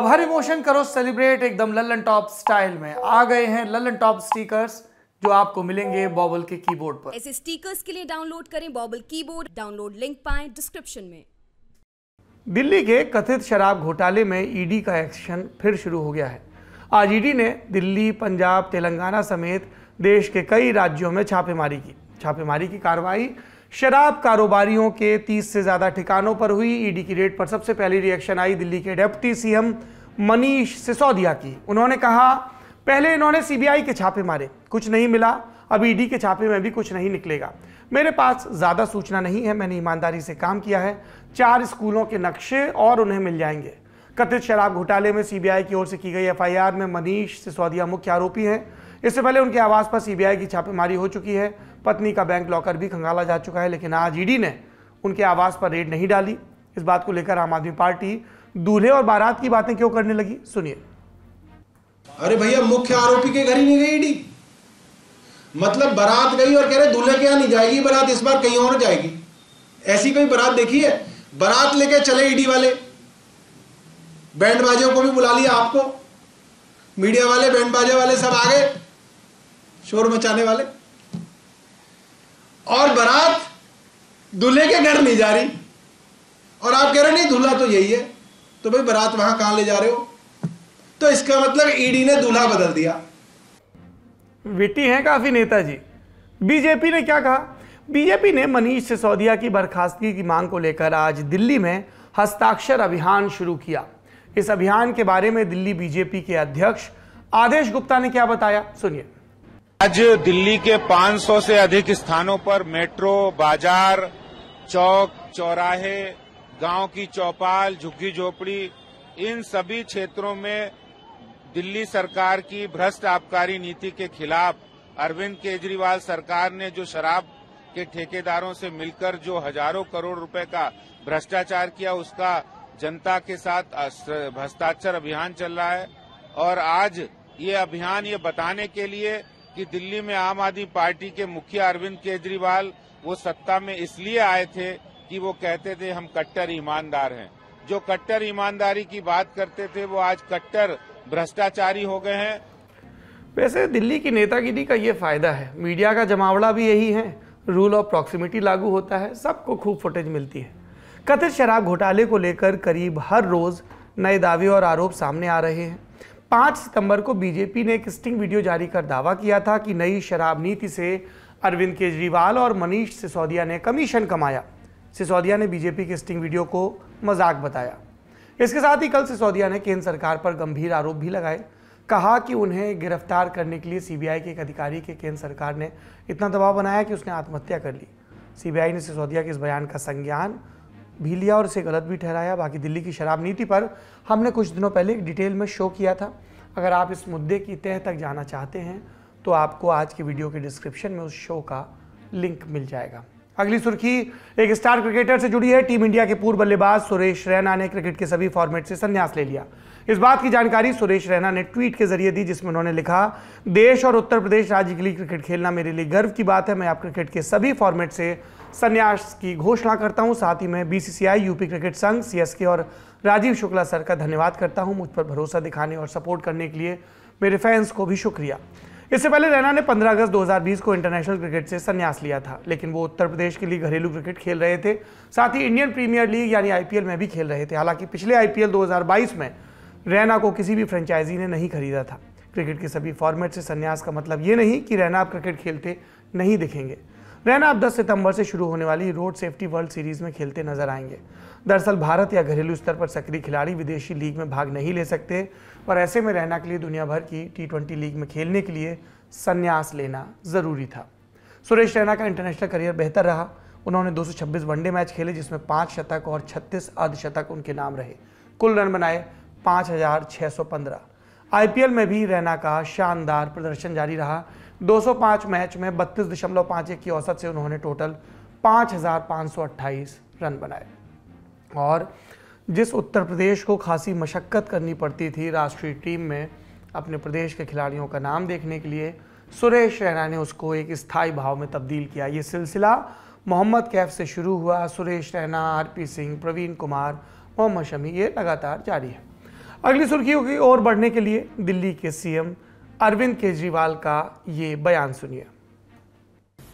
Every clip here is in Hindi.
अब हर इमोशन करो सेलिब्रेट एकदम ललन टॉप स्टाइल में आ गए हैं ललन टॉप स्टिकर्स जो आपको मिलेंगे बॉबल के कीबोर्ड पर ऐसे स्टिकर्स के लिए डाउनलोड करें बॉबल कीबोर्ड डाउनलोड लिंक पाए डिस्क्रिप्शन में दिल्ली के कथित शराब घोटाले में ईडी e का एक्शन फिर शुरू हो गया है आज ईडी e ने दिल्ली पंजाब तेलंगाना समेत देश के कई राज्यों में छापेमारी की छापेमारी की कार्रवाई शराब कारोबारियों के 30 से ज़्यादा ठिकानों पर हुई ईडी की रेड पर सबसे पहली रिएक्शन आई दिल्ली के डेप्टी सीएम मनीष सिसोदिया की उन्होंने कहा पहले इन्होंने सीबीआई के छापे मारे कुछ नहीं मिला अब ईडी के छापे में भी कुछ नहीं निकलेगा मेरे पास ज़्यादा सूचना नहीं है मैंने ईमानदारी से काम किया है चार स्कूलों के नक्शे और उन्हें मिल जाएंगे कथित शराब घोटाले में सीबीआई की ओर से की गई एफआईआर में मनीष सिसोदिया मुख्य आरोपी हैं इससे पहले उनके आवास पर सीबीआई की छापेमारी हो चुकी है पत्नी का बैंक लॉकर भी खंगाला जा चुका है लेकिन आज ईडी ने उनके आवास पर रेड नहीं डाली इस बात को लेकर आम आदमी पार्टी दूल्हे और बारात की बातें क्यों करने लगी सुनिए अरे भैया मुख्य आरोपी के घर ही नहीं गई ईडी मतलब बारात गई और कह रहे दूल्हे के यहां नहीं जाएगी बारात इस बार कहीं और जाएगी ऐसी कोई बारात देखी है बारात लेके चले ईडी वाले बैंड बाजों को भी बुला लिया आपको मीडिया वाले बैंड बाजे वाले सब आ गए शोर मचाने वाले और बारात दूल्हे के घर नहीं जा रही और आप कह रहे नहीं दूल्हा तो यही है तो भाई बारात वहां कहां ले जा रहे हो तो इसका मतलब ईडी e ने दूल्हा बदल दिया विटी हैं काफी नेताजी बीजेपी ने क्या कहा बीजेपी ने मनीष सिसोदिया की बर्खास्तगी की मांग को लेकर आज दिल्ली में हस्ताक्षर अभियान शुरू किया इस अभियान के बारे में दिल्ली बीजेपी के अध्यक्ष आदेश गुप्ता ने क्या बताया सुनिए आज दिल्ली के 500 से अधिक स्थानों पर मेट्रो बाजार चौक चौराहे गांव की चौपाल झुग्गी झोपड़ी इन सभी क्षेत्रों में दिल्ली सरकार की भ्रष्ट आबकारी नीति के खिलाफ अरविंद केजरीवाल सरकार ने जो शराब के ठेकेदारों से मिलकर जो हजारों करोड़ रुपए का भ्रष्टाचार किया उसका जनता के साथ भ्रष्टाचार अभियान चल रहा है और आज ये अभियान ये बताने के लिए कि दिल्ली में आम आदमी पार्टी के मुखिया अरविंद केजरीवाल वो सत्ता में इसलिए आए थे कि वो कहते थे हम कट्टर ईमानदार हैं जो कट्टर ईमानदारी की बात करते थे वो आज कट्टर भ्रष्टाचारी हो गए हैं वैसे दिल्ली की नेतागिरी का ये फायदा है मीडिया का जमावड़ा भी यही है रूल ऑफ प्रॉक्सिमिटी लागू होता है सबको खूब फुटेज मिलती है कथित शराब घोटाले को लेकर करीब हर रोज नए दावे और आरोप सामने आ रहे हैं पाँच सितंबर को बीजेपी ने एक स्टिंग वीडियो जारी कर दावा किया था कि नई शराब नीति से अरविंद केजरीवाल और मनीष सिसोदिया ने कमीशन कमाया सिसोदिया ने बीजेपी के स्टिंग वीडियो को मजाक बताया इसके साथ ही कल सिसोदिया ने केंद्र सरकार पर गंभीर आरोप भी लगाए कहा कि उन्हें गिरफ्तार करने के लिए सीबीआई के एक अधिकारी के केंद्र सरकार ने इतना दबाव बनाया कि उसने आत्महत्या कर ली सीबीआई ने सिसोदिया के इस बयान का संज्ञान भी लिया और इसे गलत भी ठहराया बाकी दिल्ली की शराब नीति पर हमने कुछ दिनों पहले एक डिटेल में शो किया था अगर आप इस मुद्दे की तह तक जाना चाहते हैं तो आपको आज के वीडियो के डिस्क्रिप्शन में उस शो का लिंक मिल जाएगा अगली सुर्खी एक स्टार क्रिकेटर से जुड़ी है टीम इंडिया के पूर्व बल्लेबाज सुरेश रैना ने क्रिकेट के सभी फॉर्मेट से संन्यास ले लिया इस बात की जानकारी सुरेश रैना ने ट्वीट के जरिए दी जिसमें उन्होंने लिखा देश और उत्तर प्रदेश राज्य के लिए क्रिकेट खेलना मेरे लिए गर्व की बात है मैं आप क्रिकेट के सभी फॉर्मेट से संन्यास की घोषणा करता हूँ साथ ही मैं बीसीसीआई यूपी क्रिकेट संघ सीएसके और राजीव शुक्ला सर का धन्यवाद करता हूँ मुझ पर भरोसा दिखाने और सपोर्ट करने के लिए मेरे फैंस को भी शुक्रिया इससे पहले रैना ने 15 अगस्त 2020 को इंटरनेशनल क्रिकेट से संन्यास लिया था लेकिन वो उत्तर प्रदेश के लिए घरेलू क्रिकेट खेल रहे थे साथ ही इंडियन प्रीमियर लीग यानी आईपीएल में भी खेल रहे थे हालांकि पिछले आईपीएल 2022 में रैना को किसी भी फ्रेंचाइजी ने नहीं खरीदा था क्रिकेट के सभी फॉर्मेट से संन्यास का मतलब ये नहीं कि रैना आप क्रिकेट खेलते नहीं दिखेंगे रैना अब 10 सितंबर से शुरू होने वाली रोड सेफ्टी वर्ल्ड सीरीज में खेलते नजर आएंगे दरअसल भारत या घरेलू स्तर पर सक्रिय खिलाड़ी विदेशी लीग में भाग नहीं ले सकते और ऐसे में रैना के लिए दुनिया भर की टी लीग में खेलने के लिए संन्यास लेना ज़रूरी था सुरेश रैना का इंटरनेशनल करियर बेहतर रहा उन्होंने 226 वनडे मैच खेले जिसमें पांच शतक और 36 अर्धशतक उनके नाम रहे कुल रन बनाए पंद्रह आईपीएल में भी रैना का शानदार प्रदर्शन जारी रहा 205 मैच में बत्तीस दशमलव पाँच एक की औसत से उन्होंने टोटल अट्ठाईस रन बनाए और जिस उत्तर प्रदेश को खासी मशक्क़त करनी पड़ती थी राष्ट्रीय टीम में अपने प्रदेश के खिलाड़ियों का नाम देखने के लिए सुरेश रैना ने उसको एक स्थायी भाव में तब्दील किया ये सिलसिला मोहम्मद कैफ से शुरू हुआ सुरेश रैना आरपी सिंह प्रवीण कुमार मोहम्मद शमी ये लगातार जारी है अगली सुर्खियों की ओर बढ़ने के लिए दिल्ली के सीएम अरविंद केजरीवाल का ये बयान सुनिए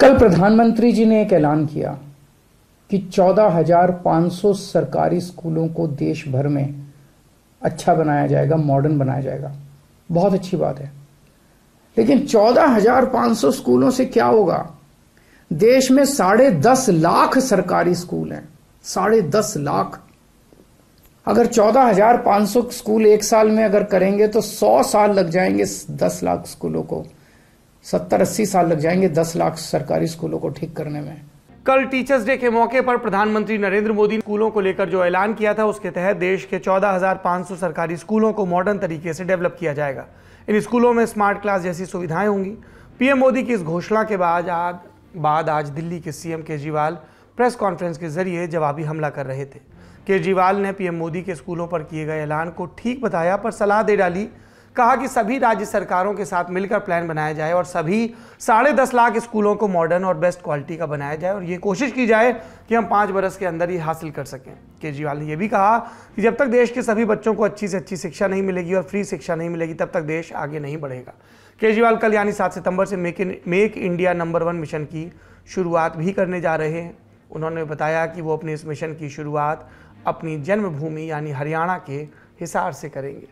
कल प्रधानमंत्री जी ने एक ऐलान किया कि 14,500 सरकारी स्कूलों को देश भर में अच्छा बनाया जाएगा मॉडर्न बनाया जाएगा बहुत अच्छी बात है लेकिन 14,500 स्कूलों से क्या होगा देश में साढ़े दस लाख सरकारी स्कूल हैं साढ़े दस लाख अगर चौदह हजार पाँच सौ स्कूल एक साल में अगर करेंगे तो सौ साल लग जाएंगे दस लाख स्कूलों को सत्तर अस्सी साल लग जाएंगे दस लाख सरकारी स्कूलों को ठीक करने में कल टीचर्स डे के मौके पर प्रधानमंत्री नरेंद्र मोदी ने स्कूलों को लेकर जो ऐलान किया था उसके तहत देश के 14,500 सरकारी स्कूलों को मॉडर्न तरीके से डेवलप किया जाएगा इन स्कूलों में स्मार्ट क्लास जैसी सुविधाएं होंगी पीएम मोदी की इस घोषणा के बाद आज बाद आज दिल्ली के सीएम केजरीवाल प्रेस कॉन्फ्रेंस के जरिए जवाबी हमला कर रहे थे केजरीवाल ने पीएम मोदी के स्कूलों पर किए गए ऐलान को ठीक बताया पर सलाह दे डाली कहा कि सभी राज्य सरकारों के साथ मिलकर प्लान बनाया जाए और सभी साढ़े दस लाख स्कूलों को मॉडर्न और बेस्ट क्वालिटी का बनाया जाए और ये कोशिश की जाए कि हम पाँच बरस के अंदर ही हासिल कर सकें केजरीवाल ने यह भी कहा कि जब तक देश के सभी बच्चों को अच्छी से अच्छी शिक्षा नहीं मिलेगी और फ्री शिक्षा नहीं मिलेगी तब तक देश आगे नहीं बढ़ेगा केजरीवाल कल यानी सात सितंबर से make in make India number one mission की शुरुआत भी करने जा रहे हैं उन्होंने बताया कि वो अपने इस मिशन की शुरुआत अपनी जन्मभूमि यानी हरियाणा के हिसार से करेंगे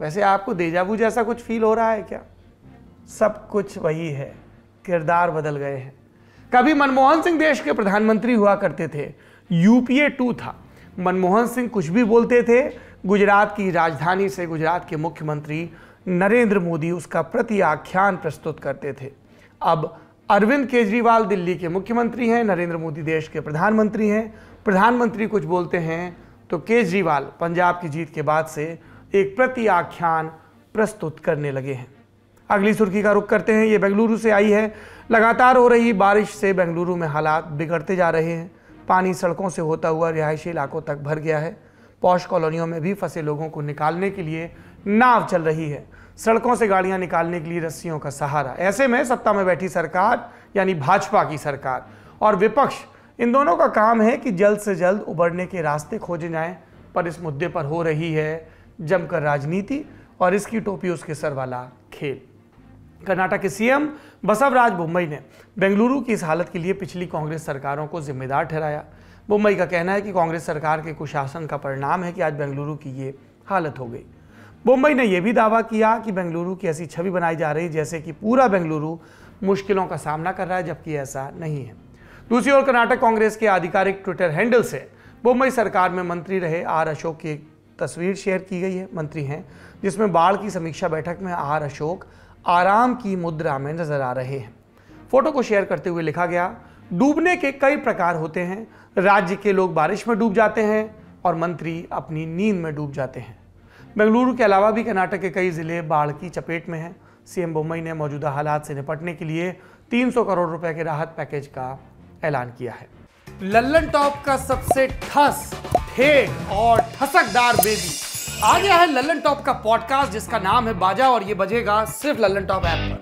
वैसे आपको देजाबू जैसा कुछ फील हो रहा है क्या सब कुछ वही है किरदार बदल गए हैं कभी मनमोहन सिंह देश के प्रधानमंत्री हुआ करते थे यूपीए टू था मनमोहन सिंह कुछ भी बोलते थे गुजरात की राजधानी से गुजरात के मुख्यमंत्री नरेंद्र मोदी उसका प्रति आख्यान प्रस्तुत करते थे अब अरविंद केजरीवाल दिल्ली के मुख्यमंत्री हैं नरेंद्र मोदी देश के प्रधानमंत्री हैं प्रधानमंत्री कुछ बोलते हैं तो केजरीवाल पंजाब की जीत के बाद से एक प्रति आख्यान प्रस्तुत करने लगे हैं अगली सुर्खी का रुख करते हैं ये बेंगलुरु से आई है लगातार हो रही बारिश से बेंगलुरु में हालात बिगड़ते जा रहे हैं पानी सड़कों से होता हुआ रिहायशी इलाकों तक भर गया है पौष कॉलोनियों में भी फंसे लोगों को निकालने के लिए नाव चल रही है सड़कों से गाड़ियां निकालने के लिए रस्सियों का सहारा ऐसे में सत्ता में बैठी सरकार यानी भाजपा की सरकार और विपक्ष इन दोनों का काम है कि जल्द से जल्द उबरने के रास्ते खोजे जाएं पर इस मुद्दे पर हो रही है जमकर राजनीति और इसकी टोपी उसके सर वाला खेल कर्नाटक के सीएम बसवराज बुम्बई ने बेंगलुरु की इस हालत के लिए पिछली कांग्रेस सरकारों को जिम्मेदार ठहराया बुम्बई का कहना है कि कांग्रेस सरकार के कुशासन का परिणाम है कि आज बेंगलुरु की ये हालत हो गई मुंबई ने यह भी दावा किया कि बेंगलुरु की ऐसी छवि बनाई जा रही जैसे कि पूरा बेंगलुरु मुश्किलों का सामना कर रहा है जबकि ऐसा नहीं है दूसरी ओर कर्नाटक कांग्रेस के आधिकारिक ट्विटर हैंडल से मुंबई सरकार में मंत्री रहे आर अशोक की तस्वीर शेयर की गई है मंत्री हैं जिसमें बाढ़ की समीक्षा बैठक में आर अशोक आराम की मुद्रा में नजर आ रहे हैं फोटो को शेयर करते हुए लिखा गया डूबने के कई प्रकार होते हैं राज्य के लोग बारिश में डूब जाते हैं और मंत्री अपनी नींद में डूब जाते हैं बेंगलुरु के अलावा भी कर्नाटक के कई ज़िले बाढ़ की चपेट में हैं सीएम बोम्बई ने मौजूदा हालात से निपटने के लिए 300 करोड़ रुपए के राहत पैकेज का ऐलान किया है लल्लन टॉप का सबसे ठस ठेठ और ठसकदार बेबी आ गया है लल्लन टॉप का पॉडकास्ट जिसका नाम है बाजा और ये बजेगा सिर्फ लल्लन टॉप ऐप पर